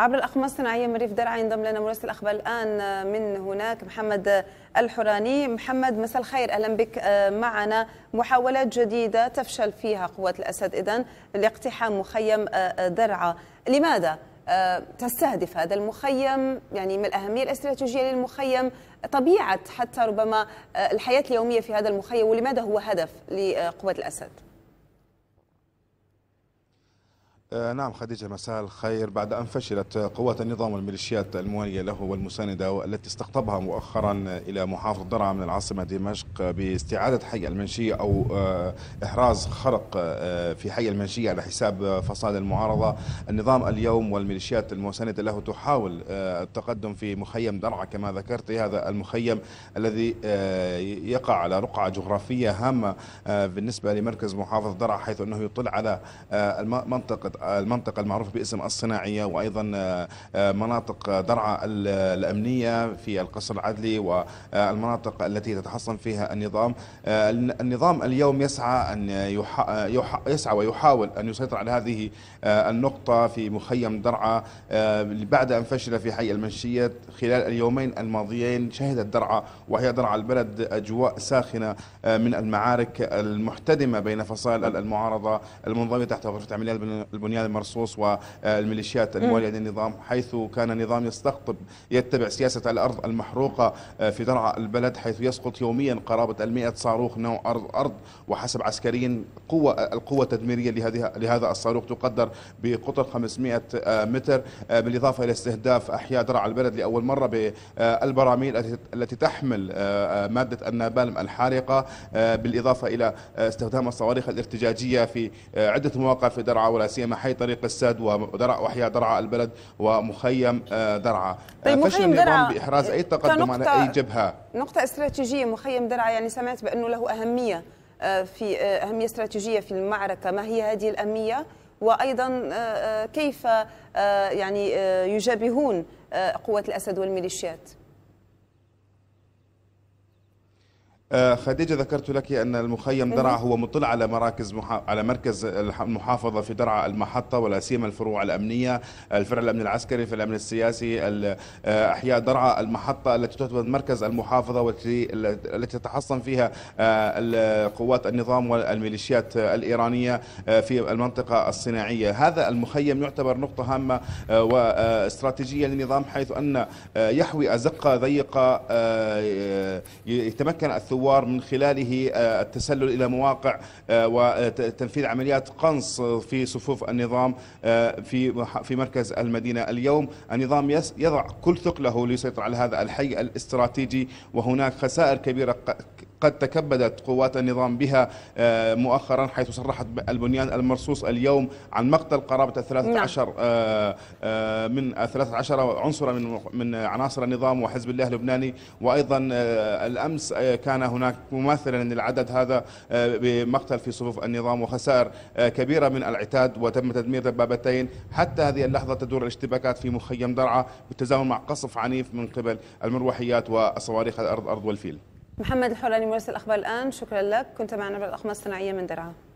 عبر الأقمار الصناعية من ريف درعا ينضم لنا مراسل الأخبار الآن آه، من هناك محمد الحراني محمد مساء الخير أهلا بك آه، معنا محاولات جديدة تفشل فيها قوات الأسد اذا لاقتحام مخيم آه، درعا لماذا تستهدف هذا المخيم يعني ما الأهمية الاستراتيجية للمخيم طبيعة حتى ربما الحياة اليومية في هذا المخيم ولماذا هو هدف لقوات الأسد؟ آه، نعم خديجة مساء الخير بعد أن فشلت قوات النظام والميليشيات الموالية له والمساندة والتي استقطبها مؤخرا إلى محافظة درعا من العاصمة دمشق باستعادة حي المنشية أو آه، إحراز خرق آه، في حي المنشية على حساب فصائل المعارضة النظام اليوم والميليشيات المساندة له تحاول التقدم في مخيم درعا كما ذكرت هذا المخيم الذي يقع على رقعة جغرافية هامة بالنسبة لمركز محافظة درعا حيث أنه يطل على منطقة المنطقة المعروفة باسم الصناعية وأيضا آه، آه، مناطق درعا الأمنية في القصر العدلي والمناطق آه، التي تتحصن فيها النظام النظام اليوم يسعى أن يسعى ويحاول أن يسيطر على هذه النقطة في مخيم درعا بعد أن فشل في حي المنشية خلال اليومين الماضيين شهدت درعا وهي درعا البلد أجواء ساخنة من المعارك المحتدمة بين فصائل المعارضة المنظمة تحت غرفة عمليات البنية بنيان المرصوص والميليشيات الموالية للنظام حيث كان النظام يستقطب يتبع سياسة الأرض المحروقة في درعا البلد حيث يسقط يوميا قرابة ال صاروخ نوع أرض أرض وحسب عسكريين قوة القوة التدميرية لهذه لهذا الصاروخ تقدر بقطر 500 متر بالإضافة إلى استهداف أحياء درعا البلد لأول مرة بالبراميل التي تحمل مادة النابالم الحارقة بالإضافة إلى استخدام الصواريخ الارتجاجية في عدة مواقع في درعا ولا سيما حي طريق السد ودرع وحياة درعا البلد ومخيم آه، درعا آه، طيب مخيم درعا بإحراز أي تقدم على أي جبهة نقطة استراتيجية مخيم درعا يعني سمعت بأنه له أهمية آه، في أهمية استراتيجية في المعركة ما هي هذه الأهمية وأيضا كيف يعني يجابهون قوة الأسد والميليشيات آه، خديجه ذكرت لك ان المخيم إيه. درعا هو مطل على مراكز محا... على مركز المحافظه في درعا المحطه ولا سيما الفروع الامنيه، الفرع الامن العسكري، في الامن السياسي، آه، احياء درعا المحطه التي تعتبر مركز المحافظه والتي التي تتحصن فيها آه، قوات النظام والميليشيات الايرانيه في المنطقه الصناعيه، هذا المخيم يعتبر نقطه هامه واستراتيجيه للنظام حيث ان يحوي ازقه ضيقه يتمكن الثوار الثوار من خلاله آه، التسلل إلى مواقع آه، وتنفيذ عمليات قنص في صفوف النظام آه، في في مركز المدينة اليوم النظام يضع كل ثقله ليسيطر على هذا الحي الاستراتيجي وهناك خسائر كبيرة قد تكبدت قوات النظام بها آه، مؤخرا حيث صرحت البنيان المرصوص اليوم عن مقتل قرابة 13 نعم. آه، آه، من 13 عنصرا من من عناصر النظام وحزب الله اللبناني وأيضا الأمس كان هناك مماثلا للعدد هذا بمقتل في صفوف النظام وخسائر كبيرة من العتاد وتم تدمير دبابتين حتى هذه اللحظة تدور الاشتباكات في مخيم درعا بالتزامن مع قصف عنيف من قبل المروحيات والصواريخ الأرض أرض والفيل محمد الحولاني مراسل الاخبار الان شكرا لك كنت معنا بالاخماس الصناعيه من درعا